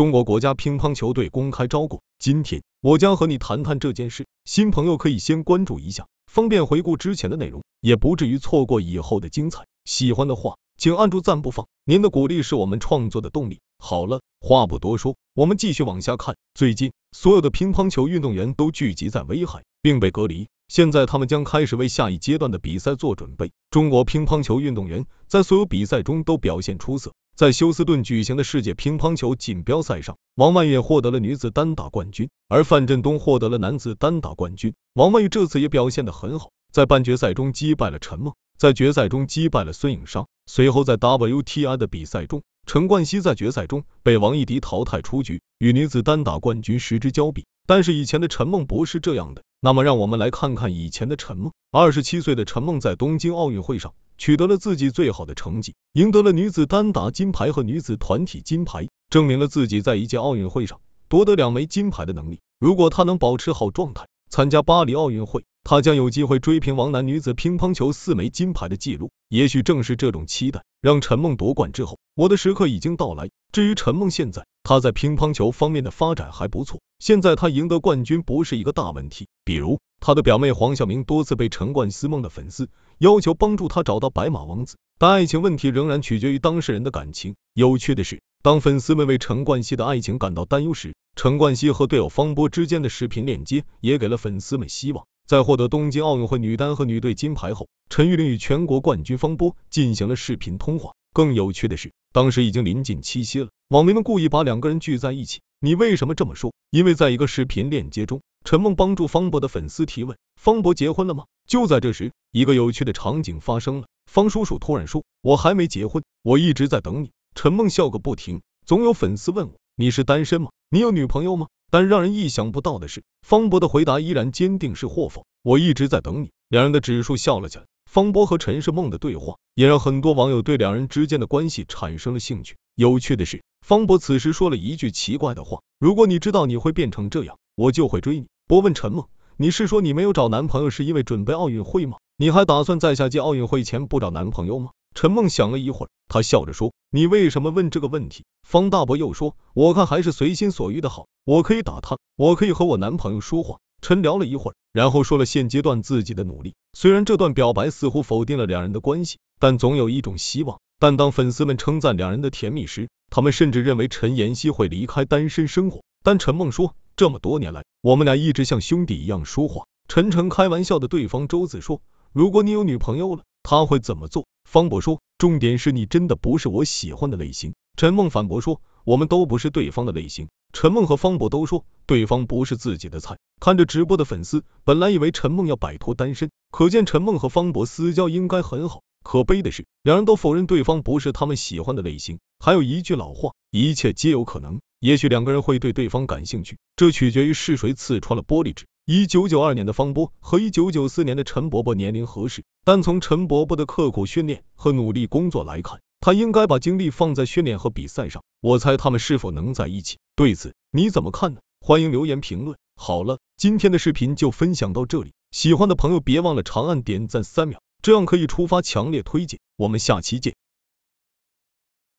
中国国家乒乓球队公开招过，今天我将和你谈谈这件事。新朋友可以先关注一下，方便回顾之前的内容，也不至于错过以后的精彩。喜欢的话，请按住赞不放，您的鼓励是我们创作的动力。好了，话不多说，我们继续往下看。最近，所有的乒乓球运动员都聚集在威海，并被隔离。现在，他们将开始为下一阶段的比赛做准备。中国乒乓球运动员在所有比赛中都表现出色。在休斯顿举行的世界乒乓球锦标赛上，王曼玉获得了女子单打冠军，而范振东获得了男子单打冠军。王曼玉这次也表现得很好，在半决赛中击败了陈梦，在决赛中击败了孙颖莎。随后在 W T I 的比赛中，陈冠希在决赛中被王艺迪淘汰出局，与女子单打冠军失之交臂。但是以前的陈梦不是这样的，那么让我们来看看以前的陈梦。二十七岁的陈梦在东京奥运会上。取得了自己最好的成绩，赢得了女子单打金牌和女子团体金牌，证明了自己在一届奥运会上夺得两枚金牌的能力。如果她能保持好状态，参加巴黎奥运会，她将有机会追平王楠女子乒乓球四枚金牌的记录。也许正是这种期待，让陈梦夺冠之后，我的时刻已经到来。至于陈梦现在，她在乒乓球方面的发展还不错，现在她赢得冠军不是一个大问题。比如。他的表妹黄晓明多次被陈冠希梦的粉丝要求帮助他找到白马王子，但爱情问题仍然取决于当事人的感情。有趣的是，当粉丝们为陈冠希的爱情感到担忧时，陈冠希和队友方波之间的视频链接也给了粉丝们希望。在获得东京奥运会女单和女队金牌后，陈玉玲与全国冠军方波进行了视频通话。更有趣的是，当时已经临近七夕了，网民们故意把两个人聚在一起。你为什么这么说？因为在一个视频链接中。陈梦帮助方博的粉丝提问：方博结婚了吗？就在这时，一个有趣的场景发生了，方叔叔突然说：“我还没结婚，我一直在等你。”陈梦笑个不停。总有粉丝问我：“你是单身吗？你有女朋友吗？”但让人意想不到的是，方博的回答依然坚定：“是或否。我一直在等你。”两人的指数笑了起来。方博和陈世梦的对话也让很多网友对两人之间的关系产生了兴趣。有趣的是，方博此时说了一句奇怪的话：“如果你知道，你会变成这样。”我就会追你。我问陈梦，你是说你没有找男朋友是因为准备奥运会吗？你还打算在下届奥运会前不找男朋友吗？陈梦想了一会儿，她笑着说：“你为什么问这个问题？”方大伯又说：“我看还是随心所欲的好。我可以打他，我可以和我男朋友说话。”陈聊了一会儿，然后说了现阶段自己的努力。虽然这段表白似乎否定了两人的关系，但总有一种希望。但当粉丝们称赞两人的甜蜜时，他们甚至认为陈妍希会离开单身生活。但陈梦说。这么多年来，我们俩一直像兄弟一样说话。陈晨开玩笑的对方周子说，如果你有女朋友了，他会怎么做？方博说，重点是你真的不是我喜欢的类型。陈梦反驳说，我们都不是对方的类型。陈梦和方博都说对方不是自己的菜。看着直播的粉丝，本来以为陈梦要摆脱单身，可见陈梦和方博私交应该很好。可悲的是，两人都否认对方不是他们喜欢的类型。还有一句老话，一切皆有可能。也许两个人会对对方感兴趣，这取决于是谁刺穿了玻璃纸。一九九二年的方波和一九九四年的陈伯伯年龄合适，但从陈伯伯的刻苦训练和努力工作来看，他应该把精力放在训练和比赛上。我猜他们是否能在一起？对此你怎么看呢？欢迎留言评论。好了，今天的视频就分享到这里，喜欢的朋友别忘了长按点赞三秒，这样可以触发强烈推荐。我们下期见。